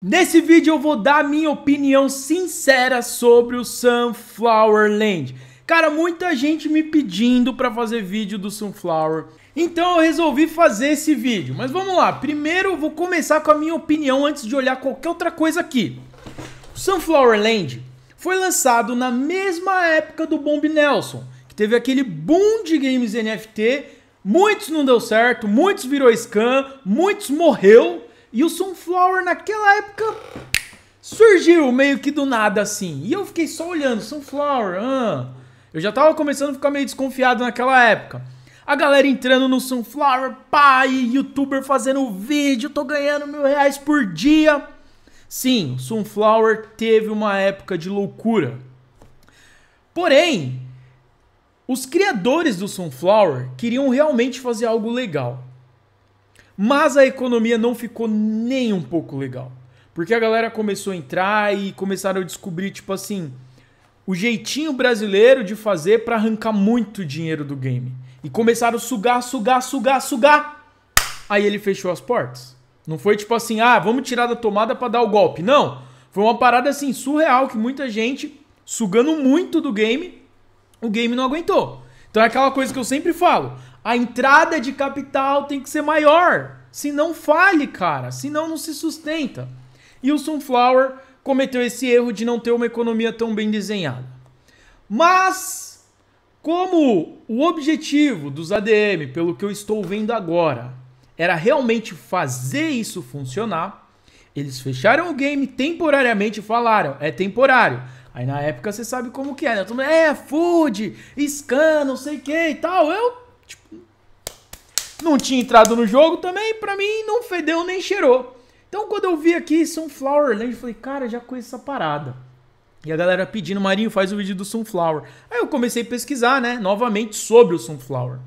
Nesse vídeo eu vou dar minha opinião sincera sobre o Sunflower Land. Cara, muita gente me pedindo para fazer vídeo do Sunflower, então eu resolvi fazer esse vídeo. Mas vamos lá, primeiro eu vou começar com a minha opinião antes de olhar qualquer outra coisa aqui. O Sunflower Land foi lançado na mesma época do Bomb Nelson, que teve aquele boom de games NFT, muitos não deu certo, muitos virou scam, muitos morreu, e o Sunflower naquela época surgiu meio que do nada assim. E eu fiquei só olhando, Sunflower, ah. Eu já tava começando a ficar meio desconfiado naquela época. A galera entrando no Sunflower, pai, youtuber fazendo vídeo, tô ganhando mil reais por dia. Sim, o Sunflower teve uma época de loucura. Porém, os criadores do Sunflower queriam realmente fazer algo legal. Mas a economia não ficou nem um pouco legal. Porque a galera começou a entrar e começaram a descobrir, tipo assim, o jeitinho brasileiro de fazer para arrancar muito dinheiro do game. E começaram a sugar, sugar, sugar, sugar. Aí ele fechou as portas. Não foi tipo assim, ah, vamos tirar da tomada para dar o golpe. Não. Foi uma parada assim surreal que muita gente sugando muito do game, o game não aguentou. Então é aquela coisa que eu sempre falo: a entrada de capital tem que ser maior. Se não fale, cara, senão não se sustenta. E o Sunflower cometeu esse erro de não ter uma economia tão bem desenhada. Mas como o objetivo dos ADM, pelo que eu estou vendo agora, era realmente fazer isso funcionar, eles fecharam o game temporariamente e falaram, é temporário. Aí na época você sabe como que é, né? É, food, scan, não sei o que e tal. Eu não tinha entrado no jogo também, para mim não fedeu nem cheirou. Então quando eu vi aqui Sunflowerland, eu falei, cara, já conheço essa parada. E a galera pedindo, Marinho, faz o vídeo do Sunflower. Aí eu comecei a pesquisar, né, novamente sobre o Sunflower.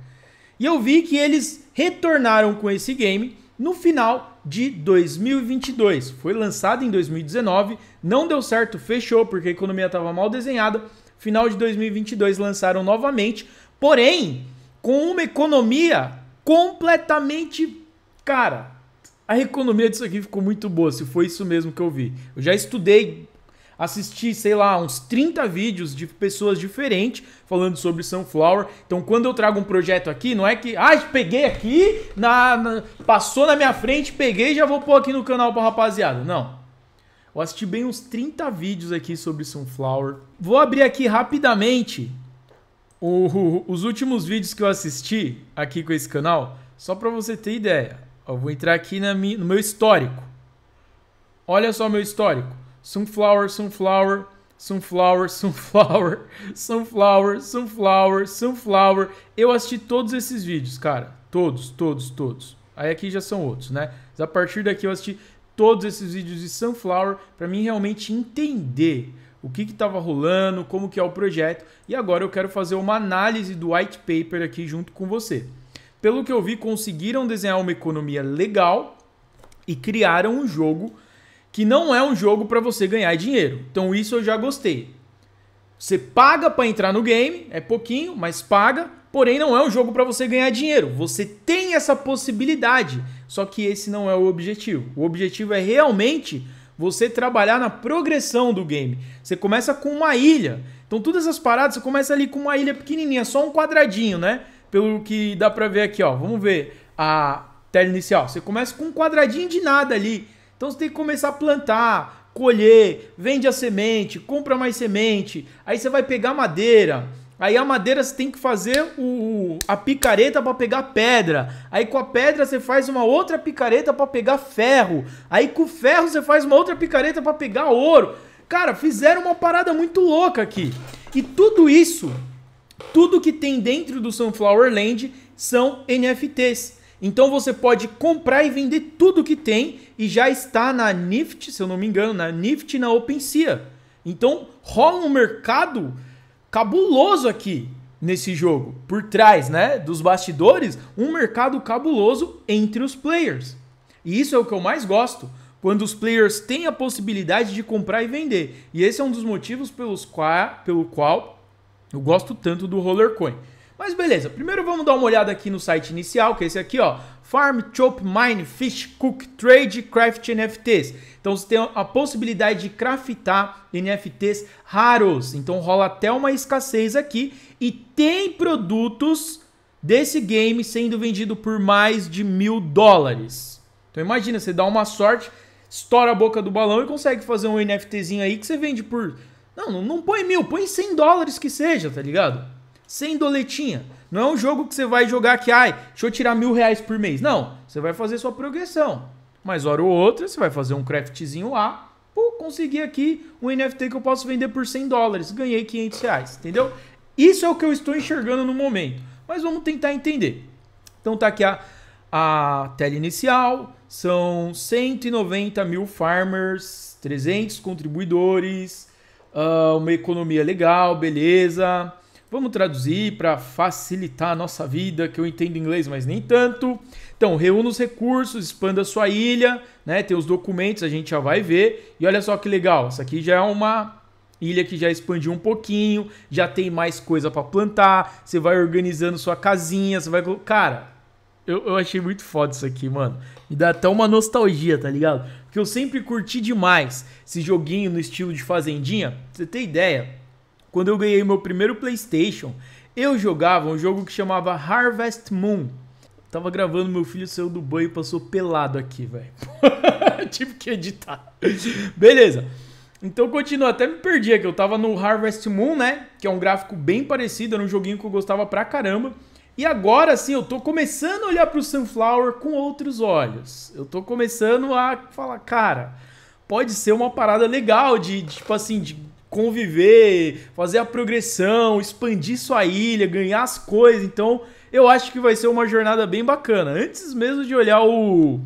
E eu vi que eles retornaram com esse game no final de 2022. Foi lançado em 2019, não deu certo, fechou porque a economia estava mal desenhada. Final de 2022 lançaram novamente, porém com uma economia completamente. Cara, a economia disso aqui ficou muito boa, se foi isso mesmo que eu vi. Eu já estudei, assisti, sei lá, uns 30 vídeos de pessoas diferentes falando sobre Sunflower. Então, quando eu trago um projeto aqui, não é que. Ah, peguei aqui, na, na passou na minha frente, peguei e já vou pôr aqui no canal pra rapaziada. Não. Eu assisti bem uns 30 vídeos aqui sobre Sunflower. Vou abrir aqui rapidamente o, os últimos vídeos que eu assisti aqui com esse canal, só para você ter ideia, eu vou entrar aqui na minha, no meu histórico. Olha só meu histórico: sunflower, sunflower, sunflower, sunflower, sunflower, sunflower, sunflower. Eu assisti todos esses vídeos, cara, todos, todos, todos. Aí aqui já são outros, né? Mas a partir daqui eu assisti todos esses vídeos de sunflower para mim realmente entender o que estava rolando, como que é o projeto, e agora eu quero fazer uma análise do white paper aqui junto com você. Pelo que eu vi, conseguiram desenhar uma economia legal e criaram um jogo que não é um jogo para você ganhar dinheiro. Então isso eu já gostei. Você paga para entrar no game, é pouquinho, mas paga, porém não é um jogo para você ganhar dinheiro. Você tem essa possibilidade, só que esse não é o objetivo. O objetivo é realmente você trabalhar na progressão do game. Você começa com uma ilha. Então todas essas paradas, você começa ali com uma ilha pequenininha, só um quadradinho, né? Pelo que dá pra ver aqui, ó. Vamos ver a tela inicial. Você começa com um quadradinho de nada ali. Então você tem que começar a plantar, colher, vende a semente, compra mais semente. Aí você vai pegar madeira Aí a madeira você tem que fazer o, a picareta para pegar pedra. Aí com a pedra você faz uma outra picareta para pegar ferro. Aí com o ferro você faz uma outra picareta para pegar ouro. Cara, fizeram uma parada muito louca aqui. E tudo isso, tudo que tem dentro do Sunflower Land são NFTs. Então você pode comprar e vender tudo que tem e já está na Nift, se eu não me engano, na Nifty na OpenSea. Então rola um mercado cabuloso aqui nesse jogo, por trás, né, dos bastidores, um mercado cabuloso entre os players. E isso é o que eu mais gosto, quando os players têm a possibilidade de comprar e vender. E esse é um dos motivos pelos qua, pelo qual eu gosto tanto do Rollercoin. Mas beleza, primeiro vamos dar uma olhada aqui no site inicial, que é esse aqui, ó, Farm, Chop, Mine, Fish, Cook, Trade, Craft NFTs. Então você tem a possibilidade de craftar NFTs raros. Então rola até uma escassez aqui e tem produtos desse game sendo vendido por mais de mil dólares. Então imagina, você dá uma sorte, estoura a boca do balão e consegue fazer um NFTzinho aí que você vende por... Não, não, põe mil, põe 100 dólares que seja, tá ligado? 100 doletinha. Não é um jogo que você vai jogar que, ai, deixa eu tirar mil reais por mês. Não, você vai fazer sua progressão. Mas hora ou outra, você vai fazer um craftzinho lá. Pô, consegui aqui um NFT que eu posso vender por 100 dólares. Ganhei 500 reais, entendeu? Isso é o que eu estou enxergando no momento. Mas vamos tentar entender. Então tá aqui a, a tela inicial. São 190 mil farmers, 300 contribuidores, ah, uma economia legal, beleza. Vamos traduzir para facilitar a nossa vida, que eu entendo inglês, mas nem tanto. Então, reúna os recursos, expanda a sua ilha, né? Tem os documentos, a gente já vai ver. E olha só que legal, essa aqui já é uma ilha que já expandiu um pouquinho, já tem mais coisa para plantar, você vai organizando sua casinha, você vai... Cara, eu, eu achei muito foda isso aqui, mano. Me dá até uma nostalgia, tá ligado? Porque eu sempre curti demais esse joguinho no estilo de fazendinha. Pra você tem ideia? Quando eu ganhei meu primeiro PlayStation, eu jogava um jogo que chamava Harvest Moon. Tava gravando, meu filho saiu do banho e passou pelado aqui, velho. Tive que editar. Beleza. Então continua, até me perdi aqui. Eu tava no Harvest Moon, né? Que é um gráfico bem parecido, era um joguinho que eu gostava pra caramba. E agora sim, eu tô começando a olhar pro Sunflower com outros olhos. Eu tô começando a falar, cara, pode ser uma parada legal de, de tipo assim, de conviver, fazer a progressão, expandir sua ilha, ganhar as coisas. Então, eu acho que vai ser uma jornada bem bacana. Antes mesmo de olhar o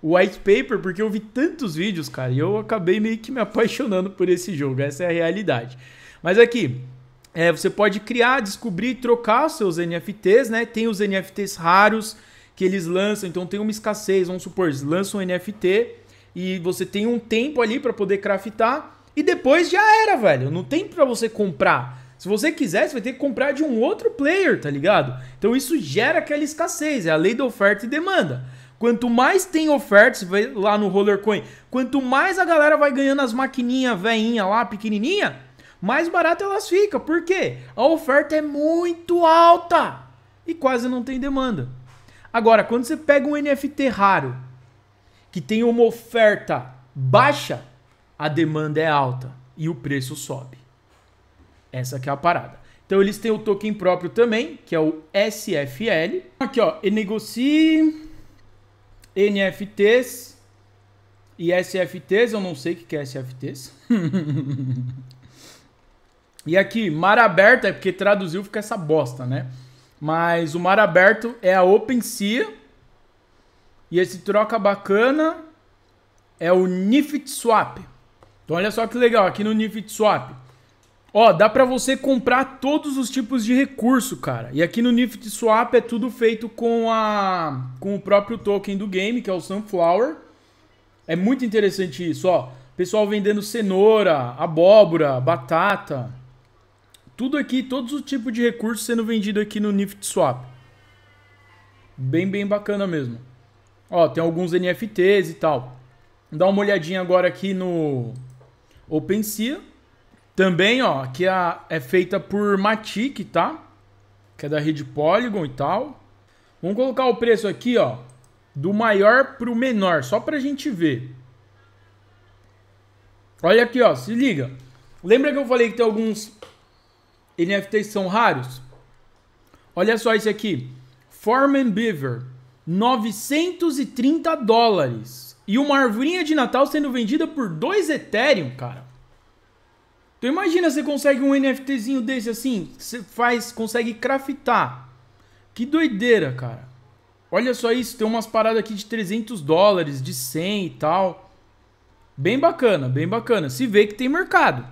o white paper, porque eu vi tantos vídeos, cara, e eu acabei meio que me apaixonando por esse jogo. Essa é a realidade. Mas aqui, é, você pode criar, descobrir, trocar os seus NFTs, né? Tem os NFTs raros que eles lançam, então tem uma escassez, vamos supor, eles lançam um NFT e você tem um tempo ali para poder craftar e depois já era, velho. Não tem para você comprar. Se você quiser, você vai ter que comprar de um outro player, tá ligado? Então isso gera aquela escassez, é a lei da oferta e demanda. Quanto mais tem ofertas lá no Rollercoin, quanto mais a galera vai ganhando as maquininhas veinha lá, pequenininha, mais barato elas ficam. Por quê? A oferta é muito alta e quase não tem demanda. Agora, quando você pega um NFT raro que tem uma oferta baixa, a demanda é alta e o preço sobe. Essa que é a parada. Então eles têm o token próprio também, que é o SFL. Aqui, ó, e negocie NFTs e SFTs, eu não sei o que é SFTs. e aqui, mar aberto, é porque traduziu fica essa bosta, né? Mas o mar aberto é a OpenSea. E esse troca bacana é o Nifty Swap. Então olha só que legal, aqui no Nifty Swap. Ó, dá para você comprar todos os tipos de recurso, cara. E aqui no Nifty Swap é tudo feito com a com o próprio token do game, que é o Sunflower. É muito interessante isso, ó. Pessoal vendendo cenoura, abóbora, batata. Tudo aqui, todos os tipos de recursos sendo vendido aqui no Nifty Swap. Bem, bem bacana mesmo. Ó, tem alguns NFTs e tal. Dá uma olhadinha agora aqui no OpenSea. Também, ó, que a, é, é feita por Matic, tá? Que é da rede Polygon e tal. Vamos colocar o preço aqui, ó, do maior pro menor, só pra gente ver. Olha aqui, ó, se liga. Lembra que eu falei que tem alguns NFTs que são raros? Olha só esse aqui. Foreman Beaver, 930 dólares. E uma arvorinha de Natal sendo vendida por 2 Ethereum, cara. Então imagina, você consegue um NFTzinho desse assim, você faz, consegue craftar. Que doideira, cara. Olha só isso, tem umas paradas aqui de 300 dólares, de 100 e tal. Bem bacana, bem bacana. Se vê que tem mercado.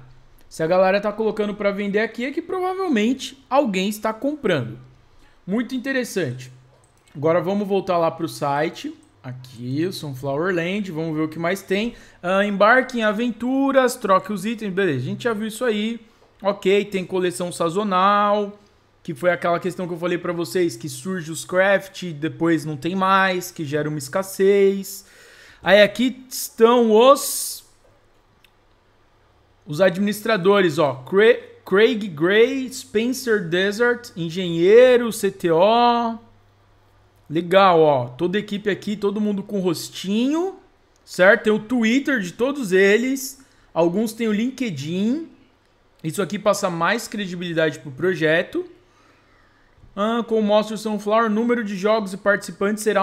Se a galera tá colocando para vender aqui é que provavelmente alguém está comprando. Muito interessante. Agora vamos voltar lá pro site. Aqui, Sunflower Land, vamos ver o que mais tem. Uh, embarque em aventuras, troque os itens, beleza, a gente já viu isso aí. Ok, tem coleção sazonal, que foi aquela questão que eu falei para vocês, que surge os craft, depois não tem mais, que gera uma escassez. Aí aqui estão os os administradores, ó, Craig Gray, Spencer Desert, engenheiro, CTO, Legal, ó. Toda a equipe aqui, todo mundo com rostinho, certo? Tem o Twitter de todos eles. Alguns têm o LinkedIn. Isso aqui passa mais credibilidade pro projeto. Ah, com o Monster Sunflower, o número de jogos e participantes será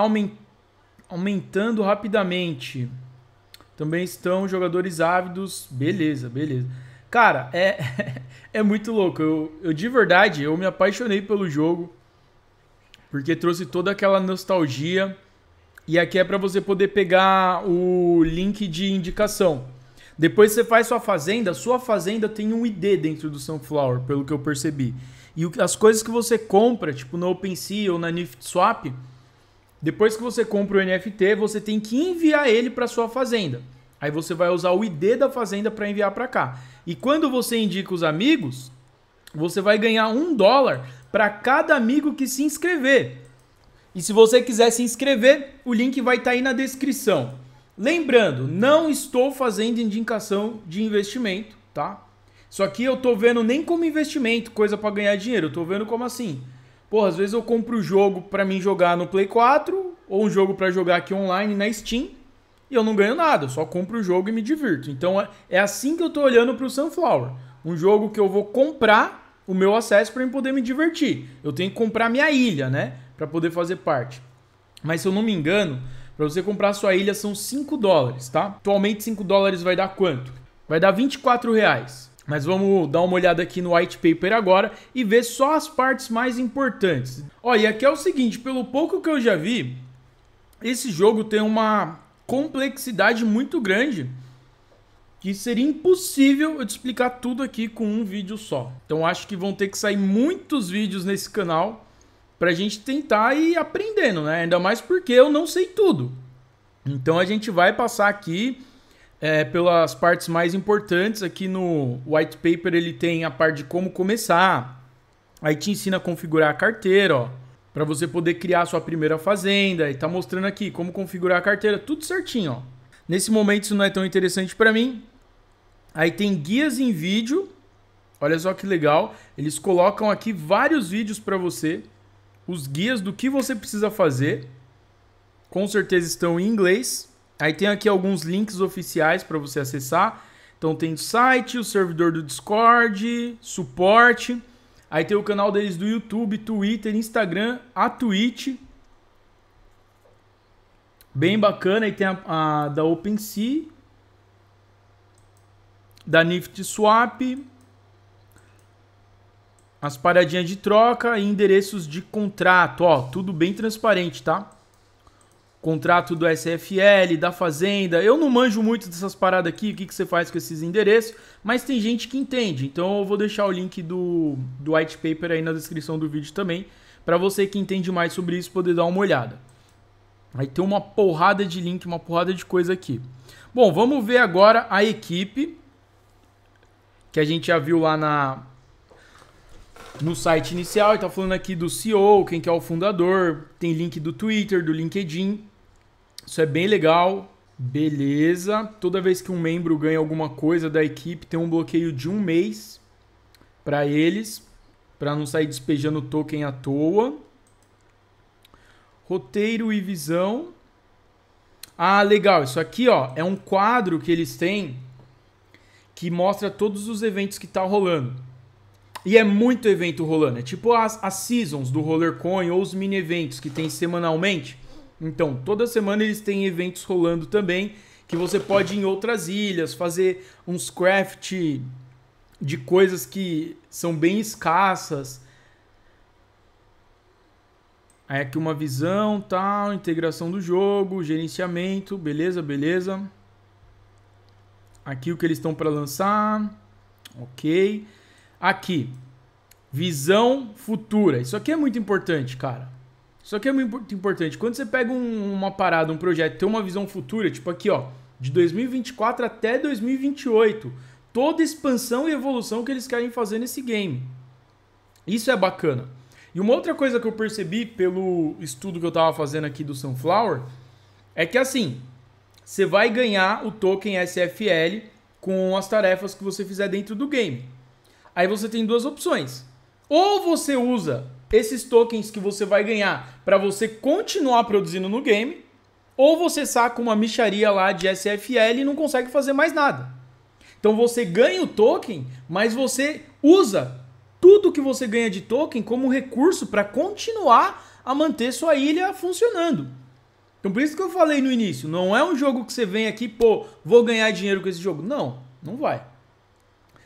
aumentando rapidamente. Também estão jogadores ávidos. Beleza, beleza. Cara, é, é muito louco. Eu, eu de verdade, eu me apaixonei pelo jogo porque trouxe toda aquela nostalgia. E aqui é para você poder pegar o link de indicação. Depois você faz sua fazenda, sua fazenda tem um ID dentro do Sunflower, pelo que eu percebi. E as coisas que você compra, tipo no OpenSea ou na NiftSwap, depois que você compra o NFT, você tem que enviar ele para sua fazenda. Aí você vai usar o ID da fazenda para enviar para cá. E quando você indica os amigos, você vai ganhar um dólar para cada amigo que se inscrever. E se você quiser se inscrever, o link vai estar tá aí na descrição. Lembrando, não estou fazendo indicação de investimento, tá? Isso aqui eu tô vendo nem como investimento, coisa para ganhar dinheiro, eu tô vendo como assim. Pô, às vezes eu compro o jogo para mim jogar no Play 4 ou um jogo para jogar aqui online na Steam e eu não ganho nada, eu só compro o jogo e me divirto. Então é, é assim que eu tô olhando para o Sunflower, um jogo que eu vou comprar o meu acesso para eu poder me divertir. Eu tenho que comprar minha ilha, né? Para poder fazer parte. Mas se eu não me engano, para você comprar sua ilha são 5 dólares, tá? Atualmente 5 dólares vai dar quanto? Vai dar 24 reais. Mas vamos dar uma olhada aqui no white paper agora e ver só as partes mais importantes. Olha, aqui é o seguinte, pelo pouco que eu já vi, esse jogo tem uma complexidade muito grande que seria impossível eu te explicar tudo aqui com um vídeo só. Então acho que vão ter que sair muitos vídeos nesse canal para a gente tentar ir aprendendo, né? Ainda mais porque eu não sei tudo. Então a gente vai passar aqui é, pelas partes mais importantes. Aqui no white paper ele tem a parte de como começar. Aí te ensina a configurar a carteira, ó, para você poder criar sua primeira fazenda. E tá mostrando aqui como configurar a carteira, tudo certinho, ó. Nesse momento isso não é tão interessante para mim, Aí tem guias em vídeo. Olha só que legal. Eles colocam aqui vários vídeos para você. Os guias do que você precisa fazer. Com certeza estão em inglês. Aí tem aqui alguns links oficiais para você acessar. Então tem o site, o servidor do Discord, suporte. Aí tem o canal deles do YouTube, Twitter, Instagram, a Twitch. Bem bacana. Aí tem a, a da OpenSea da Nifty Swap, as paradinhas de troca e endereços de contrato, ó, tudo bem transparente, tá? Contrato do SFL, da Fazenda. Eu não manjo muito dessas paradas aqui, o que, que você faz com esses endereços, mas tem gente que entende. Então eu vou deixar o link do, do white paper aí na descrição do vídeo também, para você que entende mais sobre isso poder dar uma olhada. Aí tem uma porrada de link, uma porrada de coisa aqui. Bom, vamos ver agora a equipe que a gente já viu lá na no site inicial, está falando aqui do CEO, quem que é o fundador, tem link do Twitter, do LinkedIn. Isso é bem legal. Beleza. Toda vez que um membro ganha alguma coisa da equipe, tem um bloqueio de um mês para eles, para não sair despejando token à toa. Roteiro e visão. Ah, legal. Isso aqui, ó, é um quadro que eles têm que mostra todos os eventos que tá rolando. E é muito evento rolando. É tipo as, as seasons do Rollercoin ou os mini eventos que tem semanalmente. Então, toda semana eles têm eventos rolando também. Que você pode ir em outras ilhas, fazer uns craft de coisas que são bem escassas. Aí aqui uma visão, tal, integração do jogo, gerenciamento, beleza, beleza. Aqui o que eles estão para lançar. Ok. Aqui. Visão futura. Isso aqui é muito importante, cara. Isso aqui é muito importante. Quando você pega um, uma parada, um projeto, tem uma visão futura, tipo aqui, ó, de 2024 até 2028. Toda expansão e evolução que eles querem fazer nesse game. Isso é bacana. E uma outra coisa que eu percebi pelo estudo que eu tava fazendo aqui do Sunflower é que assim, você vai ganhar o token SFL com as tarefas que você fizer dentro do game. Aí você tem duas opções. Ou você usa esses tokens que você vai ganhar para você continuar produzindo no game, ou você saca uma micharia lá de SFL e não consegue fazer mais nada. Então você ganha o token, mas você usa tudo que você ganha de token como recurso para continuar a manter sua ilha funcionando. Então por isso que eu falei no início, não é um jogo que você vem aqui, pô, vou ganhar dinheiro com esse jogo. Não, não vai.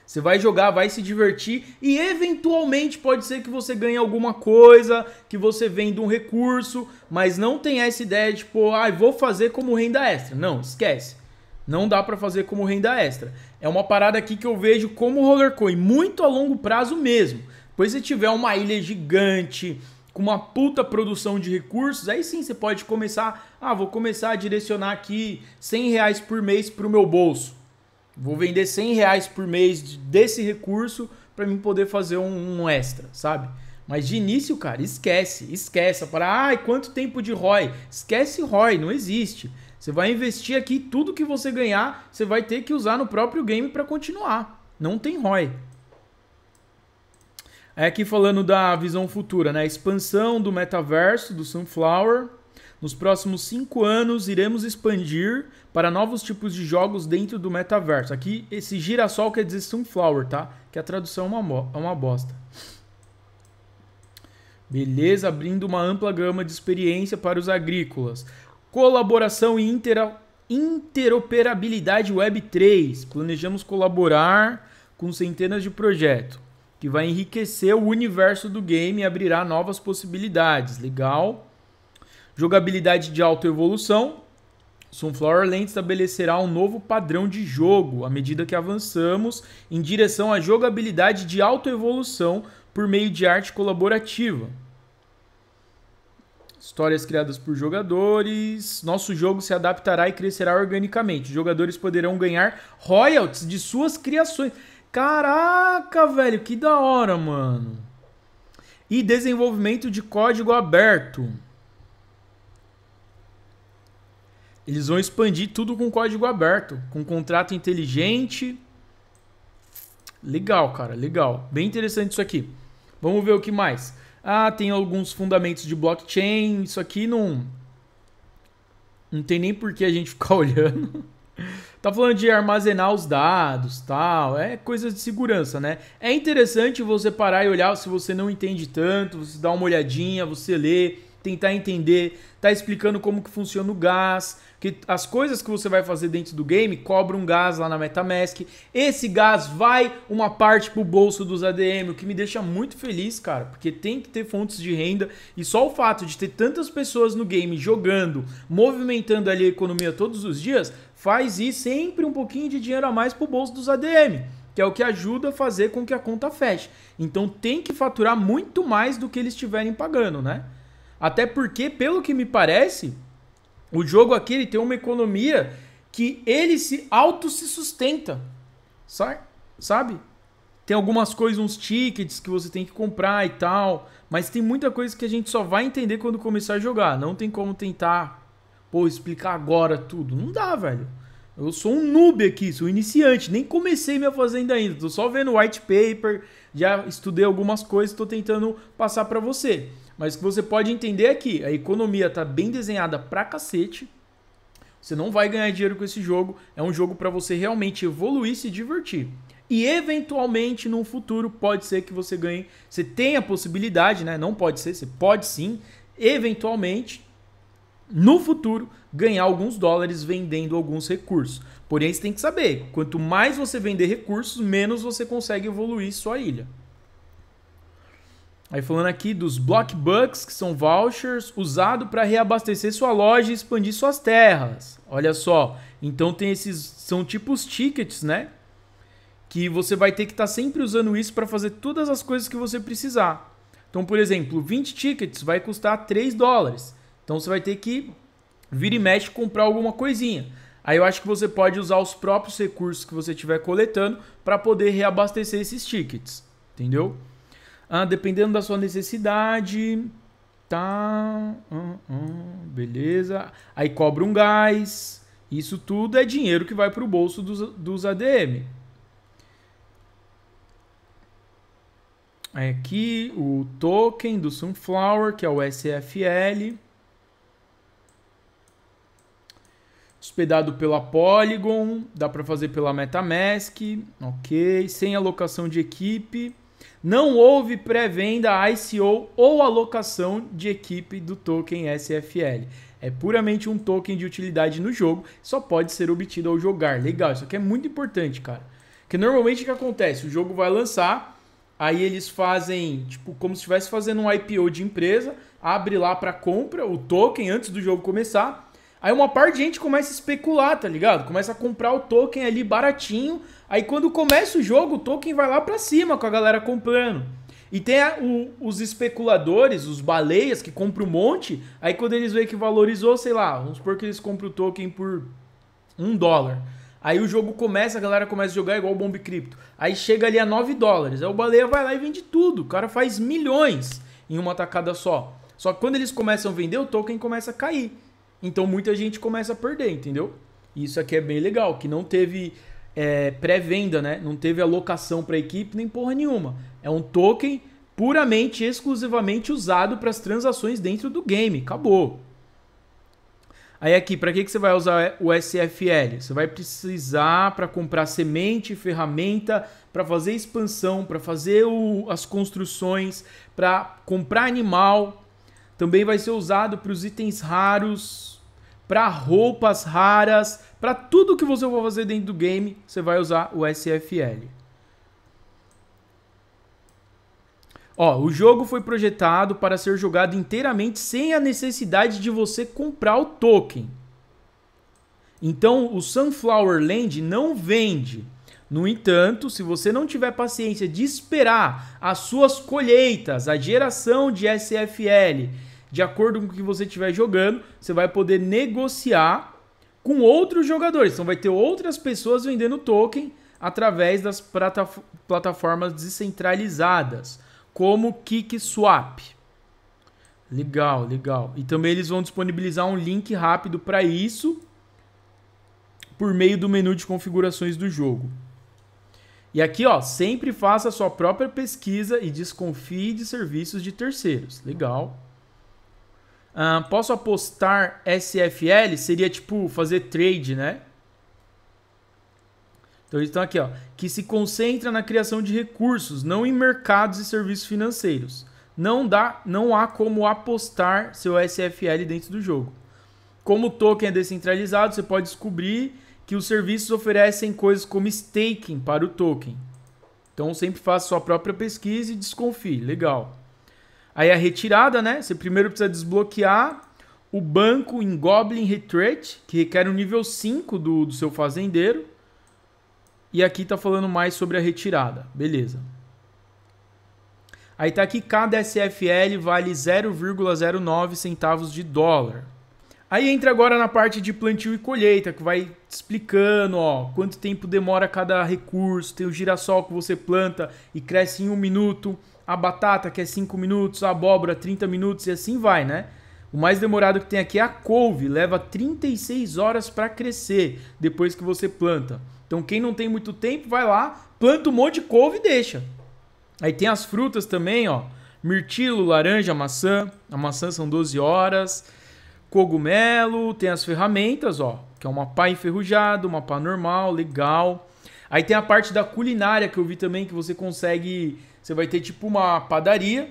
Você vai jogar, vai se divertir e eventualmente pode ser que você ganhe alguma coisa, que você venda um recurso, mas não tem essa ideia de, pô, ah, vou fazer como renda extra. Não, esquece. Não dá para fazer como renda extra. É uma parada aqui que eu vejo como rollercoin, muito a longo prazo mesmo. Pois se tiver uma ilha gigante, com uma puta produção de recursos, aí sim você pode começar, ah, vou começar a direcionar aqui 100 reais por mês para o meu bolso. Vou vender 100 reais por mês desse recurso para mim poder fazer um, um, extra, sabe? Mas de início, cara, esquece, esquece. Para, ai, quanto tempo de ROI? Esquece ROI, não existe. Você vai investir aqui tudo que você ganhar, você vai ter que usar no próprio game para continuar. Não tem ROI. É aqui falando da visão futura, né? Expansão do metaverso do Sunflower. Nos próximos cinco anos, iremos expandir para novos tipos de jogos dentro do metaverso. Aqui, esse girassol quer dizer Sunflower, tá? Que a tradução é uma, é uma bosta. Beleza, abrindo uma ampla gama de experiência para os agrícolas. Colaboração e intera interoperabilidade Web3. Planejamos colaborar com centenas de projetos que vai enriquecer o universo do game e abrirá novas possibilidades. Legal. Jogabilidade de autoevolução. Sunflower Land estabelecerá um novo padrão de jogo à medida que avançamos em direção à jogabilidade de autoevolução por meio de arte colaborativa. Histórias criadas por jogadores. Nosso jogo se adaptará e crescerá organicamente. Os jogadores poderão ganhar royalties de suas criações. Caraca, velho, que da hora, mano. E desenvolvimento de código aberto. Eles vão expandir tudo com código aberto, com contrato inteligente. Legal, cara, legal. Bem interessante isso aqui. Vamos ver o que mais. Ah, tem alguns fundamentos de blockchain. Isso aqui não. Não tem nem por que a gente ficar olhando. Tá falando de armazenar os dados, tal, é coisa de segurança, né? É interessante você parar e olhar se você não entende tanto, você dá uma olhadinha, você lê, tentar entender, tá explicando como que funciona o gás, que as coisas que você vai fazer dentro do game cobram um gás lá na MetaMask. Esse gás vai uma parte pro bolso dos ADM, o que me deixa muito feliz, cara, porque tem que ter fontes de renda e só o fato de ter tantas pessoas no game jogando, movimentando ali a economia todos os dias, faz ir sempre um pouquinho de dinheiro a mais para o bolso dos ADM, que é o que ajuda a fazer com que a conta feche. Então tem que faturar muito mais do que eles estiverem pagando, né? Até porque, pelo que me parece, o jogo aqui ele tem uma economia que ele se auto se sustenta. Sabe? Tem algumas coisas, uns tickets que você tem que comprar e tal, mas tem muita coisa que a gente só vai entender quando começar a jogar. Não tem como tentar pô, explicar agora tudo. Não dá, velho. Eu sou um noob aqui, sou iniciante, nem comecei minha fazenda ainda. Tô só vendo white paper, já estudei algumas coisas, tô tentando passar para você. Mas o que você pode entender é que a economia tá bem desenhada pra cacete. Você não vai ganhar dinheiro com esse jogo, é um jogo para você realmente evoluir e se divertir. E eventualmente no futuro pode ser que você ganhe, você tenha a possibilidade, né? Não pode ser, você pode sim, eventualmente no futuro, ganhar alguns dólares vendendo alguns recursos. Porém, você tem que saber: quanto mais você vender recursos, menos você consegue evoluir sua ilha. Aí falando aqui dos block bucks, que são vouchers usado para reabastecer sua loja e expandir suas terras. Olha só, então tem esses são tipos tickets, né? Que você vai ter que estar tá sempre usando isso para fazer todas as coisas que você precisar. Então, por exemplo, 20 tickets vai custar 3 dólares. Então você vai ter que vir e mexe comprar alguma coisinha. Aí eu acho que você pode usar os próprios recursos que você estiver coletando para poder reabastecer esses tickets, entendeu? Ah, dependendo da sua necessidade, tá, ah, ah, beleza. Aí cobra um gás. Isso tudo é dinheiro que vai para o bolso dos, dos ADM. aqui o token do Sunflower, que é o SFL. hospedado pela Polygon, dá para fazer pela MetaMask, ok, sem alocação de equipe. Não houve pré-venda, ICO ou alocação de equipe do token SFL. É puramente um token de utilidade no jogo, só pode ser obtido ao jogar. Legal, isso aqui é muito importante, cara. Porque normalmente o que acontece? O jogo vai lançar, aí eles fazem, tipo, como se estivesse fazendo um IPO de empresa, abre lá para compra o token antes do jogo começar Aí uma parte de gente começa a especular, tá ligado? Começa a comprar o token ali baratinho. Aí quando começa o jogo, o token vai lá pra cima com a galera comprando. E tem a, o, os especuladores, os baleias que compram um monte. Aí quando eles veem que valorizou, sei lá, vamos supor que eles compram o token por um dólar. Aí o jogo começa, a galera começa a jogar igual o Bomb Cripto. Aí chega ali a 9 dólares. Aí o baleia vai lá e vende tudo. O cara faz milhões em uma tacada só. Só que quando eles começam a vender, o token começa a cair. Então muita gente começa a perder, entendeu? Isso aqui é bem legal, que não teve é, pré-venda, né? Não teve alocação para equipe nem porra nenhuma. É um token puramente, exclusivamente usado para as transações dentro do game. Acabou. Aí aqui, para que, que você vai usar o SFL? Você vai precisar para comprar semente, ferramenta, para fazer expansão, para fazer o, as construções, para comprar animal, também vai ser usado para os itens raros, para roupas raras, para tudo que você for fazer dentro do game, você vai usar o SFL. Ó, o jogo foi projetado para ser jogado inteiramente sem a necessidade de você comprar o token. Então, o Sunflower Land não vende. No entanto, se você não tiver paciência de esperar as suas colheitas, a geração de SFL de acordo com o que você estiver jogando, você vai poder negociar com outros jogadores. Então vai ter outras pessoas vendendo token através das plataformas descentralizadas, como KickSwap. Legal, legal. E também eles vão disponibilizar um link rápido para isso por meio do menu de configurações do jogo. E aqui, ó, sempre faça a sua própria pesquisa e desconfie de serviços de terceiros. Legal. Uh, posso apostar SFL? Seria tipo fazer trade, né? Então eles estão aqui, ó. Que se concentra na criação de recursos, não em mercados e serviços financeiros. Não, dá, não há como apostar seu SFL dentro do jogo. Como o token é descentralizado, você pode descobrir que os serviços oferecem coisas como staking para o token. Então sempre faça sua própria pesquisa e desconfie. Legal. Aí é a retirada, né? Você primeiro precisa desbloquear o banco em Goblin Retreat, que requer um nível 5 do, do seu fazendeiro. E aqui tá falando mais sobre a retirada. Beleza. Aí tá aqui cada SFL vale 0,09 centavos de dólar. Aí entra agora na parte de plantio e colheita, que vai explicando, ó, quanto tempo demora cada recurso, tem o girassol que você planta e cresce em um minuto, a batata que é 5 minutos, a abóbora 30 minutos e assim vai, né? O mais demorado que tem aqui é a couve, leva 36 horas para crescer depois que você planta. Então quem não tem muito tempo, vai lá, planta um monte de couve e deixa. Aí tem as frutas também, ó, mirtilo, laranja, maçã. A maçã são 12 horas cogumelo, tem as ferramentas, ó, que é uma pá enferrujada, uma pá normal, legal. Aí tem a parte da culinária que eu vi também que você consegue, você vai ter tipo uma padaria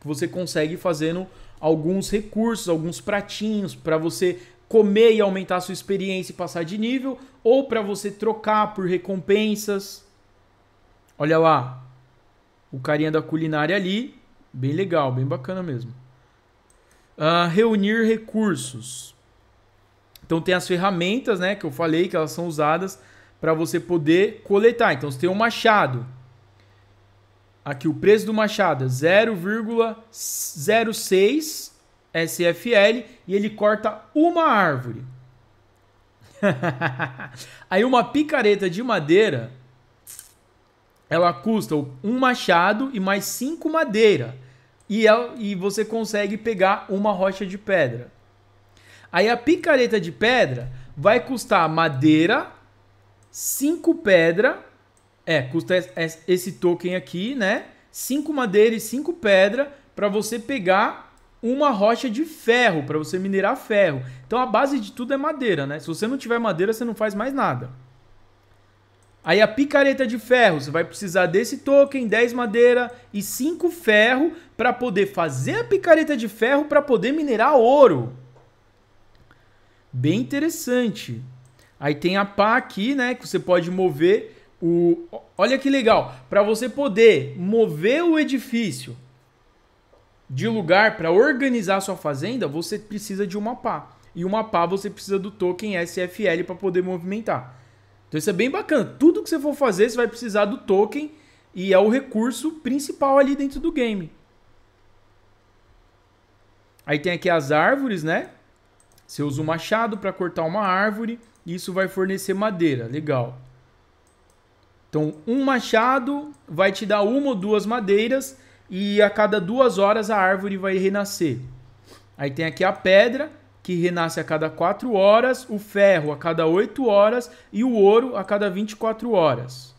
que você consegue fazendo alguns recursos, alguns pratinhos para você comer e aumentar a sua experiência e passar de nível ou para você trocar por recompensas. Olha lá. O carinha da culinária ali, bem legal, bem bacana mesmo. Uh, reunir recursos. Então tem as ferramentas, né, que eu falei que elas são usadas para você poder coletar. Então você tem um machado. Aqui o preço do machado é 0,06 SFL e ele corta uma árvore. Aí uma picareta de madeira ela custa um machado e mais cinco madeira e, é e você consegue pegar uma rocha de pedra. Aí a picareta de pedra vai custar madeira, 5 pedra, é, custa esse token aqui, né? 5 madeira e 5 pedra para você pegar uma rocha de ferro, para você minerar ferro. Então a base de tudo é madeira, né? Se você não tiver madeira, você não faz mais nada. Aí a picareta de ferro, você vai precisar desse token, 10 madeira e 5 ferro para poder fazer a picareta de ferro para poder minerar ouro. Bem interessante. Aí tem a pá aqui, né, que você pode mover o Olha que legal, para você poder mover o edifício de lugar para organizar sua fazenda, você precisa de uma pá. E uma pá você precisa do token SFL para poder movimentar. Então isso é bem bacana. Tudo que você for fazer, você vai precisar do token e é o recurso principal ali dentro do game. Aí tem aqui as árvores, né? Você usa o um machado para cortar uma árvore e isso vai fornecer madeira. Legal. Então, um machado vai te dar uma ou duas madeiras e a cada duas horas a árvore vai renascer. Aí tem aqui a pedra, que renasce a cada quatro horas, o ferro a cada oito horas e o ouro a cada 24 horas.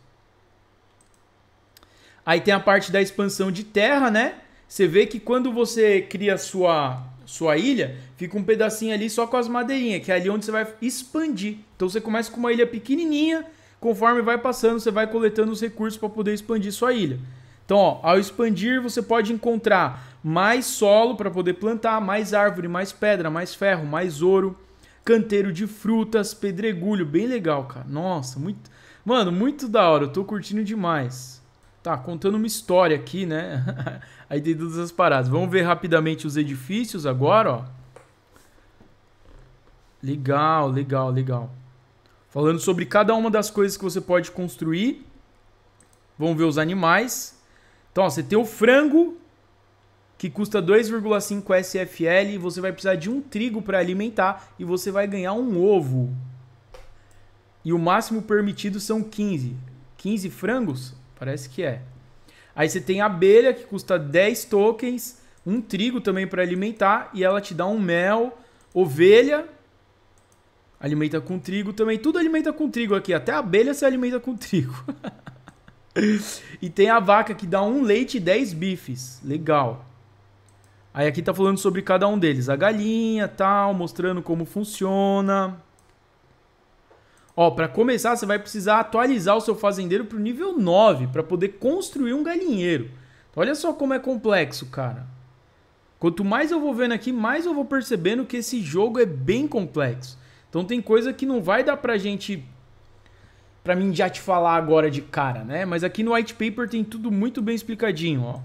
Aí tem a parte da expansão de terra, né? você vê que quando você cria sua sua ilha, fica um pedacinho ali só com as madeirinhas, que é ali onde você vai expandir. Então você começa com uma ilha pequenininha, conforme vai passando, você vai coletando os recursos para poder expandir sua ilha. Então, ó, ao expandir, você pode encontrar mais solo para poder plantar, mais árvore, mais pedra, mais ferro, mais ouro, canteiro de frutas, pedregulho, bem legal, cara. Nossa, muito. Mano, muito da hora, eu tô curtindo demais. Tá, contando uma história aqui, né? Aí tem todas as paradas. Vamos ver rapidamente os edifícios agora, ó. Legal, legal, legal. Falando sobre cada uma das coisas que você pode construir. Vamos ver os animais. Então, ó, você tem o frango, que custa 2,5 SFL, e você vai precisar de um trigo para alimentar e você vai ganhar um ovo. E o máximo permitido são 15. 15 frangos? Parece que é. Aí você tem a abelha, que custa 10 tokens, um trigo também para alimentar, e ela te dá um mel, ovelha, alimenta com trigo também. Tudo alimenta com trigo aqui, até a abelha se alimenta com trigo. e tem a vaca que dá um leite e 10 bifes. Legal. Aí aqui tá falando sobre cada um deles, a galinha, tal, mostrando como funciona. Ó, para começar, você vai precisar atualizar o seu fazendeiro para o nível 9 para poder construir um galinheiro. olha só como é complexo, cara. Quanto mais eu vou vendo aqui, mais eu vou percebendo que esse jogo é bem complexo. Então tem coisa que não vai dar pra gente para mim já te falar agora de cara, né? Mas aqui no white paper tem tudo muito bem explicadinho, ó.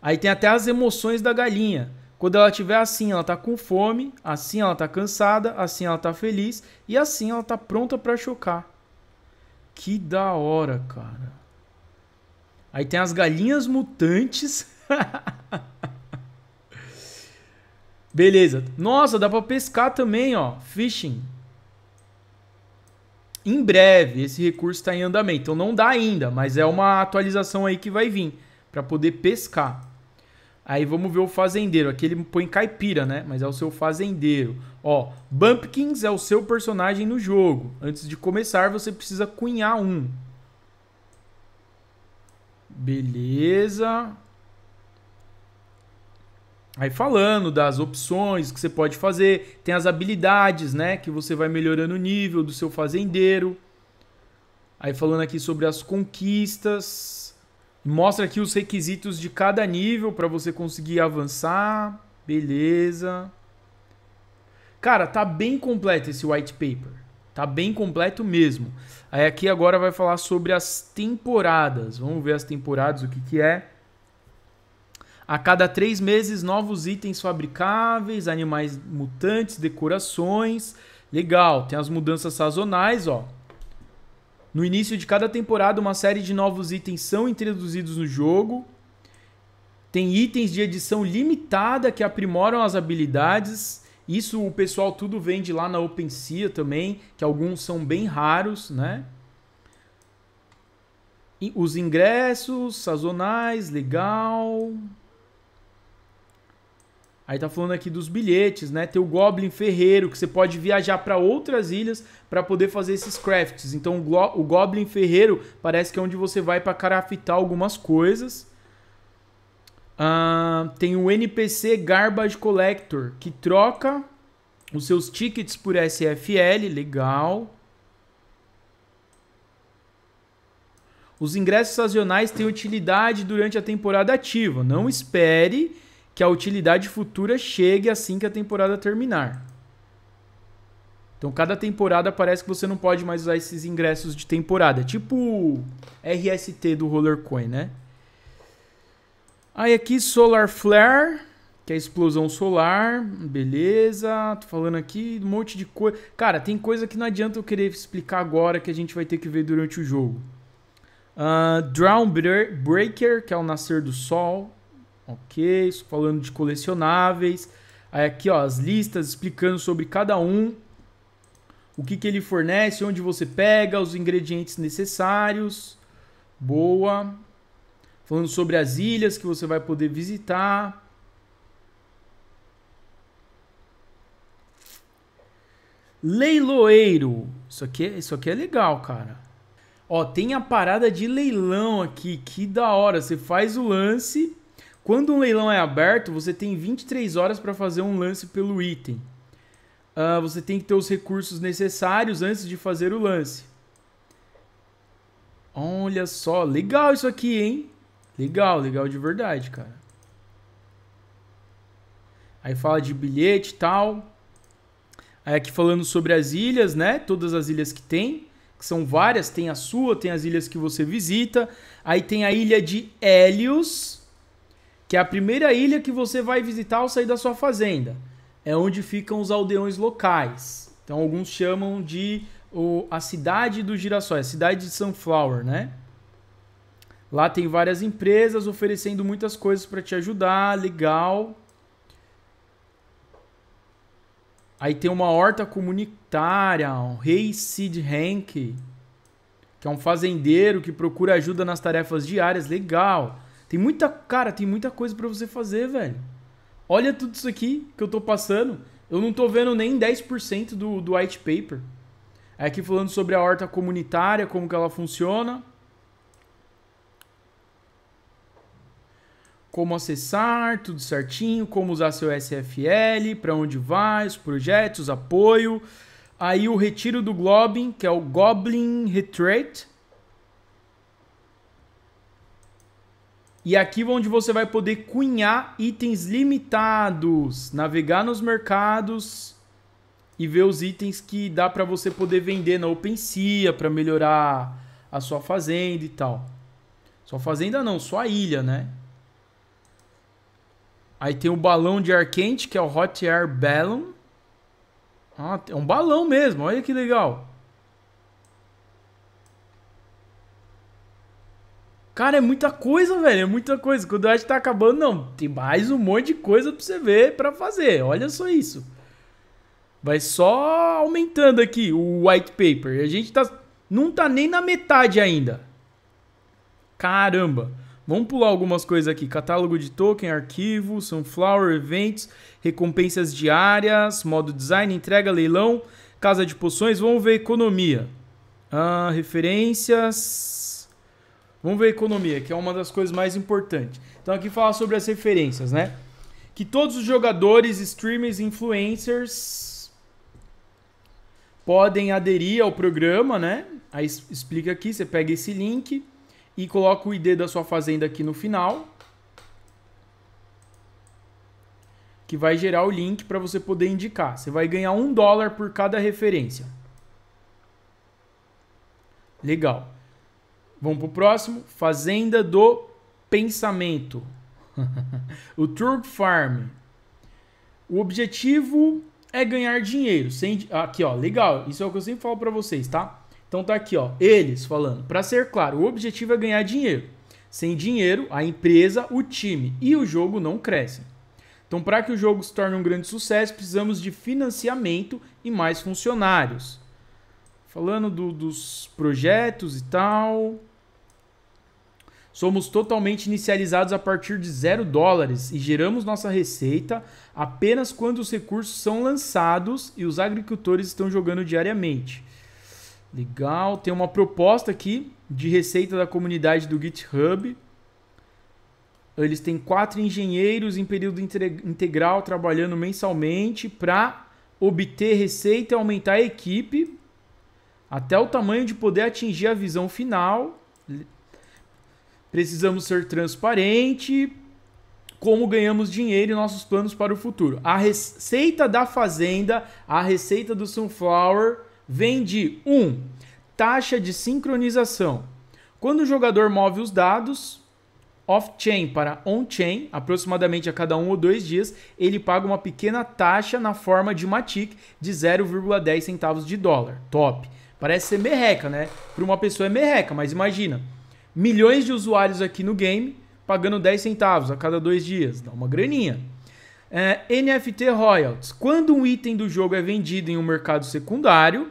Aí tem até as emoções da galinha. Quando ela tiver assim, ela está com fome, assim ela está cansada, assim ela está feliz e assim ela está pronta para chocar. Que da hora, cara. Aí tem as galinhas mutantes. Beleza. Nossa, dá para pescar também, ó. Fishing. Em breve, esse recurso está em andamento. Então não dá ainda, mas é uma atualização aí que vai vir para poder pescar. Aí vamos ver o fazendeiro. Aqui ele põe caipira, né? Mas é o seu fazendeiro. Ó, Bumpkins é o seu personagem no jogo. Antes de começar, você precisa cunhar um. Beleza. Aí falando das opções que você pode fazer, tem as habilidades, né, que você vai melhorando o nível do seu fazendeiro. Aí falando aqui sobre as conquistas. Mostra aqui os requisitos de cada nível para você conseguir avançar. Beleza. Cara, tá bem completo esse white paper. Tá bem completo mesmo. Aí aqui agora vai falar sobre as temporadas. Vamos ver as temporadas, o que, que é. A cada três meses, novos itens fabricáveis, animais mutantes, decorações. Legal, tem as mudanças sazonais, ó. No início de cada temporada, uma série de novos itens são introduzidos no jogo. Tem itens de edição limitada que aprimoram as habilidades. Isso o pessoal tudo vende lá na OpenSea também, que alguns são bem raros, né? Os ingressos sazonais, legal. Aí tá falando aqui dos bilhetes, né? Tem o Goblin Ferreiro, que você pode viajar para outras ilhas para poder fazer esses crafts. Então o, o, Goblin Ferreiro parece que é onde você vai para craftar algumas coisas. tem o NPC Garbage Collector, que troca os seus tickets por SFL, legal. Os ingressos sazonais têm utilidade durante a temporada ativa. Não espere que a utilidade futura chegue assim que a temporada terminar. Então, cada temporada parece que você não pode mais usar esses ingressos de temporada. Tipo RST do Rollercoin, né? Aí aqui Solar Flare, que é explosão solar. Beleza. Tô falando aqui um monte de coisa. Cara, tem coisa que não adianta eu querer explicar agora que a gente vai ter que ver durante o jogo. Uh, ah, Drown Breaker, que é o nascer do sol ok? Falando de colecionáveis. Aí aqui, ó, as listas explicando sobre cada um, o que, que ele fornece, onde você pega, os ingredientes necessários. Boa. Falando sobre as ilhas que você vai poder visitar. Leiloeiro. Isso aqui, é, isso aqui é legal, cara. Ó, tem a parada de leilão aqui. Que da hora. Você faz o lance quando um leilão é aberto, você tem 23 horas para fazer um lance pelo item. Uh, você tem que ter os recursos necessários antes de fazer o lance. Olha só, legal isso aqui, hein? Legal, legal de verdade, cara. Aí fala de bilhete e tal. Aí aqui falando sobre as ilhas, né? Todas as ilhas que tem, que são várias, tem a sua, tem as ilhas que você visita. Aí tem a ilha de Hélios, que é a primeira ilha que você vai visitar ao sair da sua fazenda. É onde ficam os aldeões locais. Então alguns chamam de o, a cidade do girassol, é a cidade de Sunflower, né? Lá tem várias empresas oferecendo muitas coisas para te ajudar, legal. Aí tem uma horta comunitária, um rei Sid Hank, que é um fazendeiro que procura ajuda nas tarefas diárias, legal. Tem muita. Cara, tem muita coisa para você fazer, velho. Olha tudo isso aqui que eu tô passando. Eu não tô vendo nem 10% do, do white paper. É aqui falando sobre a horta comunitária, como que ela funciona. Como acessar, tudo certinho, como usar seu SFL, para onde vai, os projetos, apoio. Aí o retiro do Globin, que é o Goblin Retreat. E aqui é onde você vai poder cunhar itens limitados, navegar nos mercados e ver os itens que dá para você poder vender na OpenSea para melhorar a sua fazenda e tal. Sua fazenda não, sua ilha, né? Aí tem o balão de ar quente, que é o Hot Air Balloon. Ah, é um balão mesmo, olha que legal. Cara, é muita coisa, velho. É muita coisa. Quando eu acho que tá acabando, não. Tem mais um monte de coisa pra você ver, pra fazer. Olha só isso. Vai só aumentando aqui o white paper. A gente tá. Não tá nem na metade ainda. Caramba. Vamos pular algumas coisas aqui. Catálogo de token, arquivo, Sunflower, eventos, recompensas diárias, modo design, entrega, leilão, casa de poções. Vamos ver economia. Ah, referências. Vamos ver a economia, que é uma das coisas mais importantes. Então aqui fala sobre as referências, né? Que todos os jogadores, streamers, influencers podem aderir ao programa, né? Aí explica aqui, você pega esse link e coloca o ID da sua fazenda aqui no final. Que vai gerar o link para você poder indicar. Você vai ganhar um dólar por cada referência. Legal. Vamos pro próximo. Fazenda do Pensamento. o Turk Farm. O objetivo é ganhar dinheiro. Sem, aqui, ó, legal. Isso é o que eu sempre falo para vocês, tá? Então tá aqui, ó, eles falando. Para ser claro, o objetivo é ganhar dinheiro. Sem dinheiro, a empresa, o time e o jogo não crescem. Então, para que o jogo se torne um grande sucesso, precisamos de financiamento e mais funcionários. Falando do, dos projetos e tal. Somos totalmente inicializados a partir de zero dólares e geramos nossa receita apenas quando os recursos são lançados e os agricultores estão jogando diariamente. Legal, tem uma proposta aqui de receita da comunidade do GitHub. Eles têm quatro engenheiros em período integral trabalhando mensalmente para obter receita e aumentar a equipe até o tamanho de poder atingir a visão final Precisamos ser transparente como ganhamos dinheiro e nossos planos para o futuro. A receita da fazenda, a receita do Sunflower vem de 1. Um, taxa de sincronização. Quando o jogador move os dados off-chain para on-chain, aproximadamente a cada um ou dois dias, ele paga uma pequena taxa na forma de uma TIC de 0,10 centavos de dólar. Top! Parece ser merreca, né? Para uma pessoa é merreca, mas imagina milhões de usuários aqui no game, pagando 10 centavos a cada dois dias. Dá uma graninha. É, NFT Royalties. Quando um item do jogo é vendido em um mercado secundário,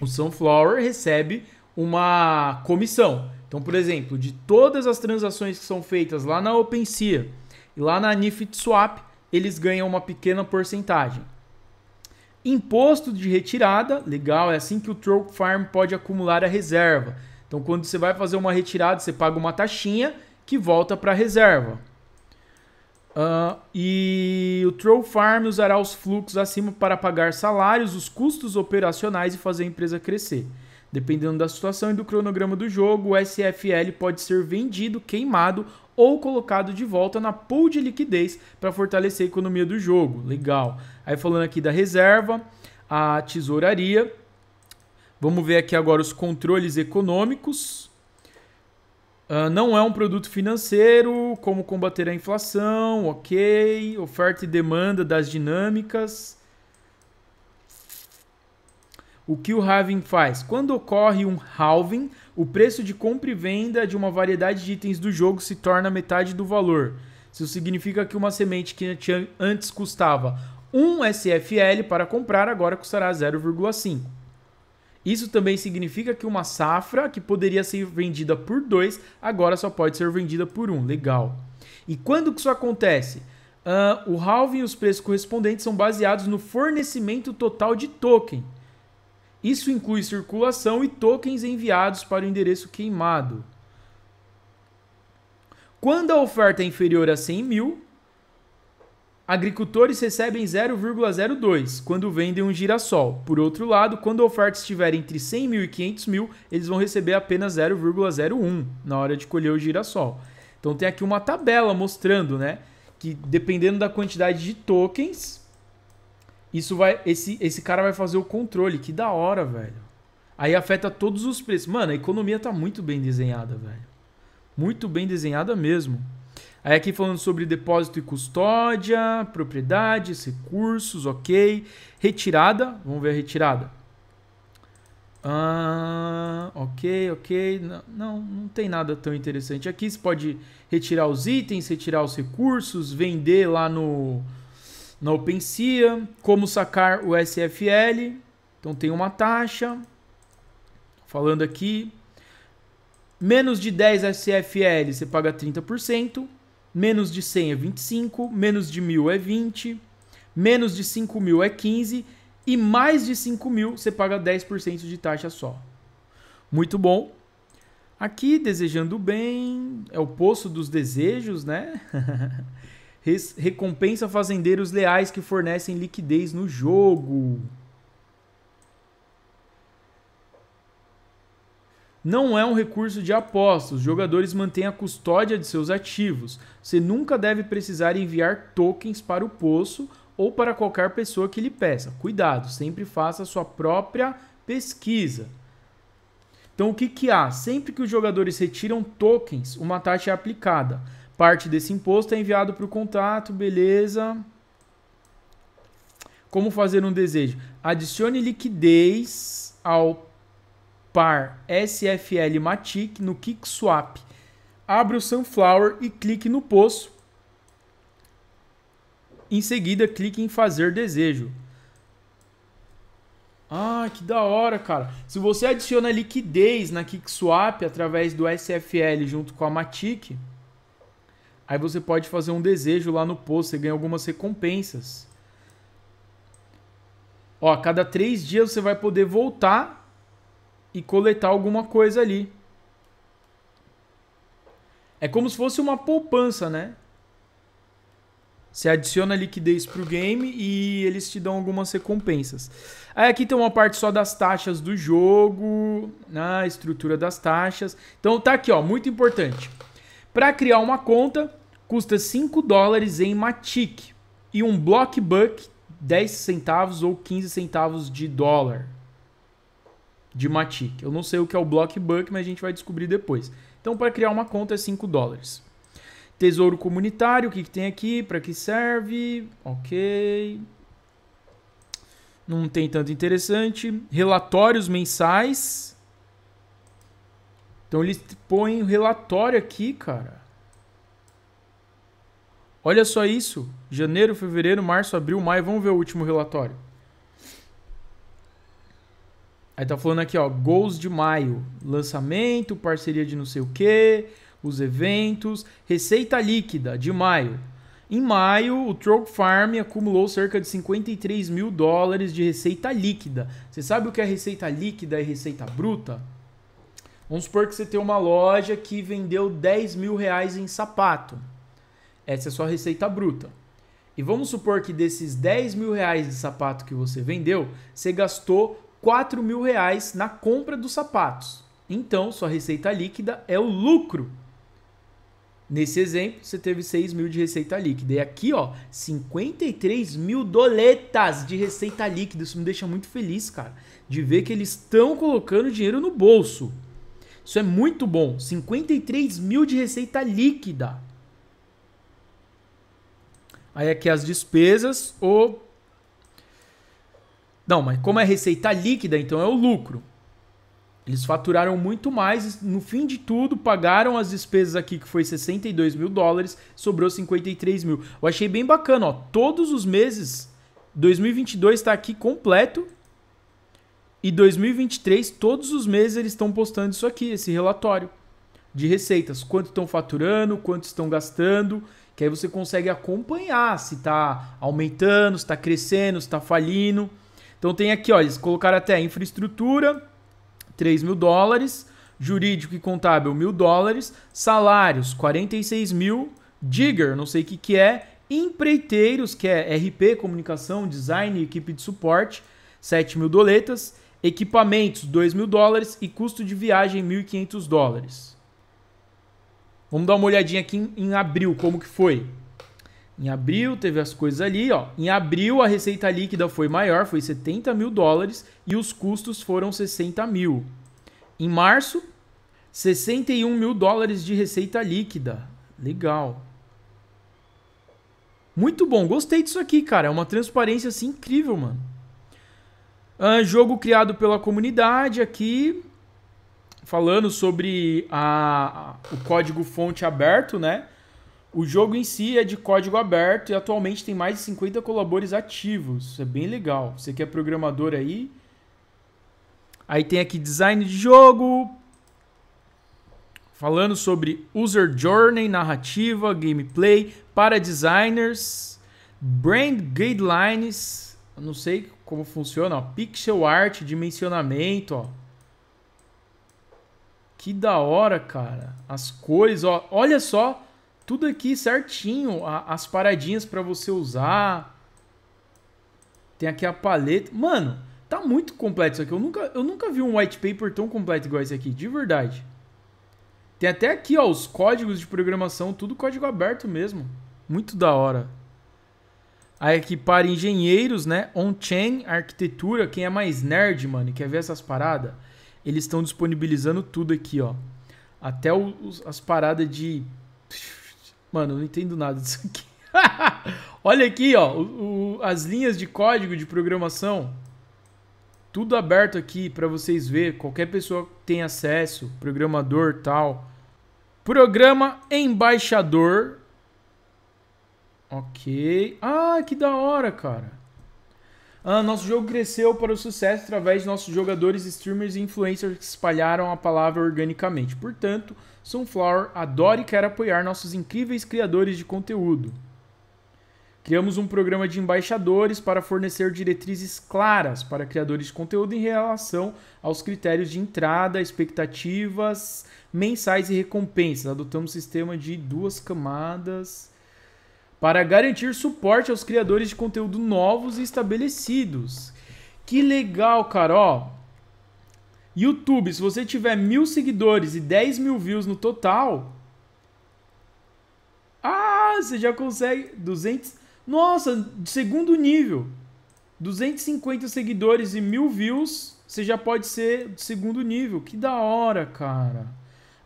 o Sunflower recebe uma comissão. Então, por exemplo, de todas as transações que são feitas lá na OpenSea e lá na Nifty Swap, eles ganham uma pequena porcentagem. Imposto de retirada, legal, é assim que o Troll Farm pode acumular a reserva. Então, quando você vai fazer uma retirada, você paga uma taxinha que volta para a reserva. Uh, e o Troll Farm usará os fluxos acima para pagar salários, os custos operacionais e fazer a empresa crescer. Dependendo da situação e do cronograma do jogo, o SFL pode ser vendido, queimado ou colocado de volta na pool de liquidez para fortalecer a economia do jogo. Legal. Aí falando aqui da reserva, a tesouraria Vamos ver aqui agora os controles econômicos. Uh, não é um produto financeiro, como combater a inflação, ok. Oferta e demanda das dinâmicas. O que o halving faz? Quando ocorre um halving, o preço de compra e venda de uma variedade de itens do jogo se torna metade do valor. Isso significa que uma semente que antes custava 1 SFL para comprar agora custará 0,5. Isso também significa que uma safra que poderia ser vendida por dois, agora só pode ser vendida por um. Legal. E quando que isso acontece? Uh, o halving e os preços correspondentes são baseados no fornecimento total de token. Isso inclui circulação e tokens enviados para o endereço queimado. Quando a oferta é inferior a 100 mil, Agricultores recebem 0,02 quando vendem um girassol. Por outro lado, quando a oferta estiver entre 100 mil e 500 mil, eles vão receber apenas 0,01 na hora de colher o girassol. Então tem aqui uma tabela mostrando, né, que dependendo da quantidade de tokens, isso vai, esse, esse cara vai fazer o controle. Que da hora, velho. Aí afeta todos os preços. Mano, a economia tá muito bem desenhada, velho. Muito bem desenhada mesmo. Aí aqui falando sobre depósito e custódia, propriedades, recursos, ok. Retirada, vamos ver a retirada. Ah, ok, ok. Não, não, tem nada tão interessante. Aqui você pode retirar os itens, retirar os recursos, vender lá no na OpenSea, como sacar o SFL. Então tem uma taxa. Falando aqui, menos de 10 SFL você paga 30% menos de 100 é 25, menos de 1.000 é 20, menos de 5.000 é 15 e mais de 5.000 você paga 10% de taxa só. Muito bom. Aqui, desejando bem, é o poço dos desejos, né? Recompensa fazendeiros leais que fornecem liquidez no jogo. não é um recurso de aposta. Os jogadores mantêm a custódia de seus ativos. Você nunca deve precisar enviar tokens para o poço ou para qualquer pessoa que lhe peça. Cuidado, sempre faça a sua própria pesquisa. Então, o que, que há? Sempre que os jogadores retiram tokens, uma taxa é aplicada. Parte desse imposto é enviado para o contato, beleza. Como fazer um desejo? Adicione liquidez ao par SFL Matic no KickSwap. Abra o Sunflower e clique no poço. Em seguida, clique em fazer desejo. Ah, que da hora, cara. Se você adiciona liquidez na KickSwap através do SFL junto com a Matic, aí você pode fazer um desejo lá no poço, você ganha algumas recompensas. Ó, a cada três dias você vai poder voltar e coletar alguma coisa ali. É como se fosse uma poupança, né? Você adiciona liquidez para o game e eles te dão algumas recompensas. Aí aqui tem uma parte só das taxas do jogo, a estrutura das taxas. Então tá aqui, ó, muito importante. Para criar uma conta, custa 5 dólares em Matic e um Blockbuck 10 centavos ou 15 centavos de dólar de Matic. Eu não sei o que é o Block mas a gente vai descobrir depois. Então, para criar uma conta é 5 dólares. Tesouro comunitário, o que, que tem aqui? Para que serve? Ok. Não tem tanto interessante. Relatórios mensais. Então eles põem o relatório aqui, cara. Olha só isso. Janeiro, fevereiro, março, abril, maio. Vamos ver o último relatório. Aí tá falando aqui, ó, gols de maio, lançamento, parceria de não sei o quê, os eventos, receita líquida de maio. Em maio, o Troll Farm acumulou cerca de 53 mil dólares de receita líquida. Você sabe o que é receita líquida e receita bruta? Vamos supor que você tem uma loja que vendeu 10 mil reais em sapato. Essa é sua receita bruta. E vamos supor que desses 10 mil reais de sapato que você vendeu, você gastou 4 mil reais na compra dos sapatos. Então, sua receita líquida é o lucro. Nesse exemplo, você teve 6 mil de receita líquida. E aqui, ó, 53 mil doletas de receita líquida. Isso me deixa muito feliz, cara, de ver que eles estão colocando dinheiro no bolso. Isso é muito bom. 53 mil de receita líquida. Aí aqui as despesas, ou não, mas como é receita líquida, então é o lucro. Eles faturaram muito mais, no fim de tudo, pagaram as despesas aqui, que foi 62 mil dólares, sobrou 53 mil. Eu achei bem bacana, ó. Todos os meses, 2022 está aqui completo. E 2023, todos os meses eles estão postando isso aqui, esse relatório de receitas. Quanto estão faturando, quanto estão gastando. Que aí você consegue acompanhar se está aumentando, se está crescendo, se está falindo. Então tem aqui, ó, eles colocaram até infraestrutura, 3 mil dólares, jurídico e contábil, mil dólares, salários, 46 mil, digger, não sei o que, que é, empreiteiros, que é RP, comunicação, design, equipe de suporte, 7 mil doletas, equipamentos, 2 mil dólares e custo de viagem, 1.500 dólares. Vamos dar uma olhadinha aqui em, em abril, como que foi. Em abril teve as coisas ali, ó. Em abril a receita líquida foi maior, foi 70 mil dólares e os custos foram 60 mil. Em março, 61 mil dólares de receita líquida. Legal. Muito bom, gostei disso aqui, cara. É uma transparência assim incrível, mano. Um ah, jogo criado pela comunidade aqui, falando sobre a, a o código fonte aberto, né? O jogo em si é de código aberto e atualmente tem mais de 50 colaboradores ativos. Isso é bem legal. Você que é programador aí. Aí tem aqui design de jogo. Falando sobre user journey, narrativa, gameplay, para designers, brand guidelines. Não sei como funciona, ó, pixel art, dimensionamento, ó. Que da hora, cara. As cores, ó. Olha só tudo aqui certinho, a, as paradinhas para você usar. Tem aqui a paleta. Mano, tá muito completo isso aqui. Eu nunca, eu nunca vi um white paper tão completo igual esse aqui, de verdade. Tem até aqui, ó, os códigos de programação, tudo código aberto mesmo. Muito da hora. Aí aqui para engenheiros, né? On-chain, arquitetura, quem é mais nerd, mano, e quer ver essas paradas, eles estão disponibilizando tudo aqui, ó. Até os, as paradas de Mano, eu não entendo nada disso aqui. Olha aqui, ó, o, o, as linhas de código de programação. Tudo aberto aqui para vocês ver. Qualquer pessoa tem acesso, programador, tal. Programa embaixador. Ok. Ah, que da hora, cara. Ah, nosso jogo cresceu para o sucesso através de nossos jogadores, streamers e influencers que espalharam a palavra organicamente. Portanto, Sunflower adora e quer apoiar nossos incríveis criadores de conteúdo. Criamos um programa de embaixadores para fornecer diretrizes claras para criadores de conteúdo em relação aos critérios de entrada, expectativas mensais e recompensas. Adotamos um sistema de duas camadas para garantir suporte aos criadores de conteúdo novos e estabelecidos. Que legal, cara. Ó, YouTube, se você tiver mil seguidores e 10 mil views no total. Ah, você já consegue. 200. Nossa, segundo nível. 250 seguidores e mil views. Você já pode ser segundo nível. Que da hora, cara.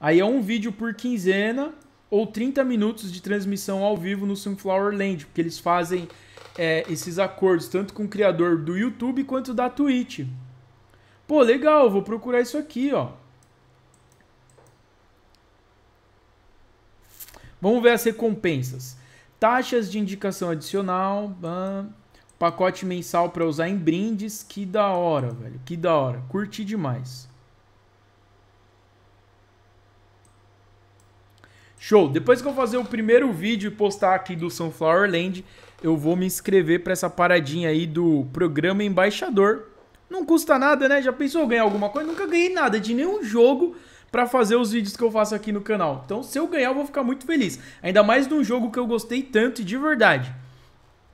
Aí é um vídeo por quinzena ou 30 minutos de transmissão ao vivo no Sunflower Land, porque eles fazem é, esses acordos tanto com o criador do YouTube quanto da Twitch. Pô, legal, vou procurar isso aqui, ó. Vamos ver as recompensas. Taxas de indicação adicional, pacote mensal para usar em brindes, que da hora, velho, que da hora, curti demais. Show! Depois que eu fazer o primeiro vídeo e postar aqui do Sunflower Land, eu vou me inscrever para essa paradinha aí do programa embaixador. Não custa nada, né? Já pensou ganhar alguma coisa? Nunca ganhei nada de nenhum jogo para fazer os vídeos que eu faço aqui no canal. Então, se eu ganhar, eu vou ficar muito feliz. Ainda mais num jogo que eu gostei tanto e de verdade.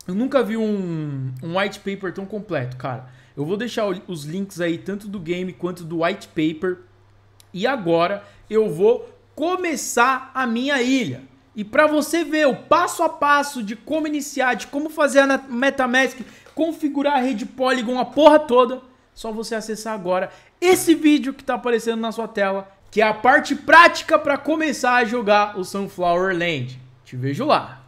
Eu nunca vi um, um white paper tão completo, cara. Eu vou deixar os links aí, tanto do game quanto do white paper. E agora eu vou começar a minha ilha. E para você ver o passo a passo de como iniciar, de como fazer a MetaMask, configurar a rede Polygon, a porra toda, só você acessar agora esse vídeo que está aparecendo na sua tela, que é a parte prática para começar a jogar o Sunflower Land. Te vejo lá.